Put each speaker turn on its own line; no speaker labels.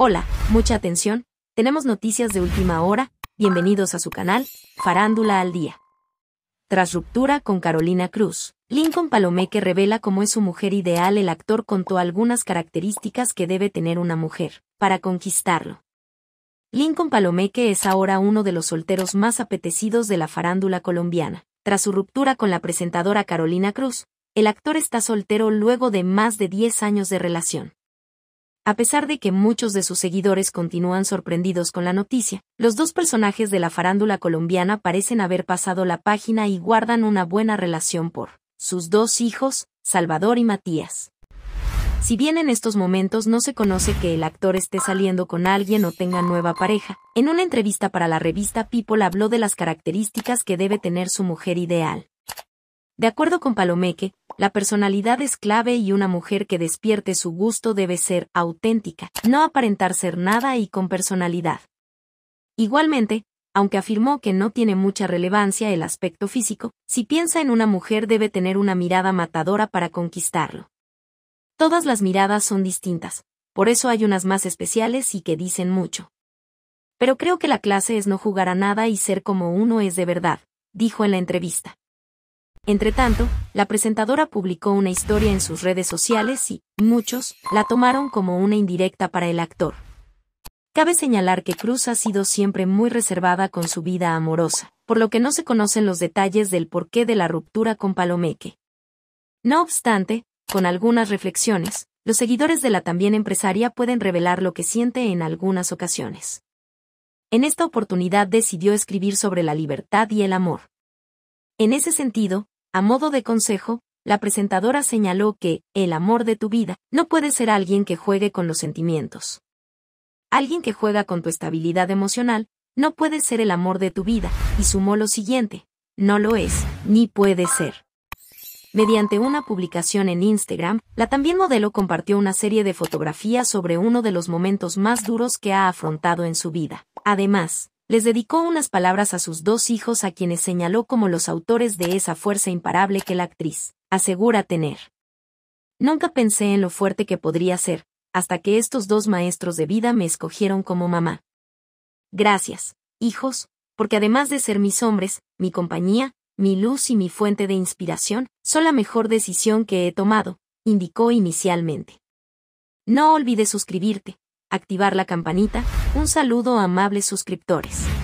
Hola, mucha atención, tenemos noticias de última hora, bienvenidos a su canal, Farándula al Día. Tras ruptura con Carolina Cruz, Lincoln Palomeque revela cómo es su mujer ideal. El actor contó algunas características que debe tener una mujer para conquistarlo. Lincoln Palomeque es ahora uno de los solteros más apetecidos de la farándula colombiana. Tras su ruptura con la presentadora Carolina Cruz, el actor está soltero luego de más de 10 años de relación. A pesar de que muchos de sus seguidores continúan sorprendidos con la noticia, los dos personajes de la farándula colombiana parecen haber pasado la página y guardan una buena relación por sus dos hijos, Salvador y Matías. Si bien en estos momentos no se conoce que el actor esté saliendo con alguien o tenga nueva pareja, en una entrevista para la revista People habló de las características que debe tener su mujer ideal. De acuerdo con Palomeque, la personalidad es clave y una mujer que despierte su gusto debe ser auténtica, no aparentar ser nada y con personalidad. Igualmente, aunque afirmó que no tiene mucha relevancia el aspecto físico, si piensa en una mujer debe tener una mirada matadora para conquistarlo. Todas las miradas son distintas, por eso hay unas más especiales y que dicen mucho. Pero creo que la clase es no jugar a nada y ser como uno es de verdad, dijo en la entrevista. Entre tanto, la presentadora publicó una historia en sus redes sociales y, muchos, la tomaron como una indirecta para el actor. Cabe señalar que Cruz ha sido siempre muy reservada con su vida amorosa, por lo que no se conocen los detalles del porqué de la ruptura con Palomeque. No obstante, con algunas reflexiones, los seguidores de la también empresaria pueden revelar lo que siente en algunas ocasiones. En esta oportunidad decidió escribir sobre la libertad y el amor. En ese sentido, a modo de consejo, la presentadora señaló que el amor de tu vida no puede ser alguien que juegue con los sentimientos. Alguien que juega con tu estabilidad emocional no puede ser el amor de tu vida, y sumó lo siguiente, no lo es, ni puede ser. Mediante una publicación en Instagram, la también modelo compartió una serie de fotografías sobre uno de los momentos más duros que ha afrontado en su vida. Además, les dedicó unas palabras a sus dos hijos a quienes señaló como los autores de esa fuerza imparable que la actriz asegura tener. Nunca pensé en lo fuerte que podría ser, hasta que estos dos maestros de vida me escogieron como mamá. Gracias, hijos, porque además de ser mis hombres, mi compañía, mi luz y mi fuente de inspiración, son la mejor decisión que he tomado, indicó inicialmente. No olvides suscribirte, activar la campanita, un saludo a amables suscriptores.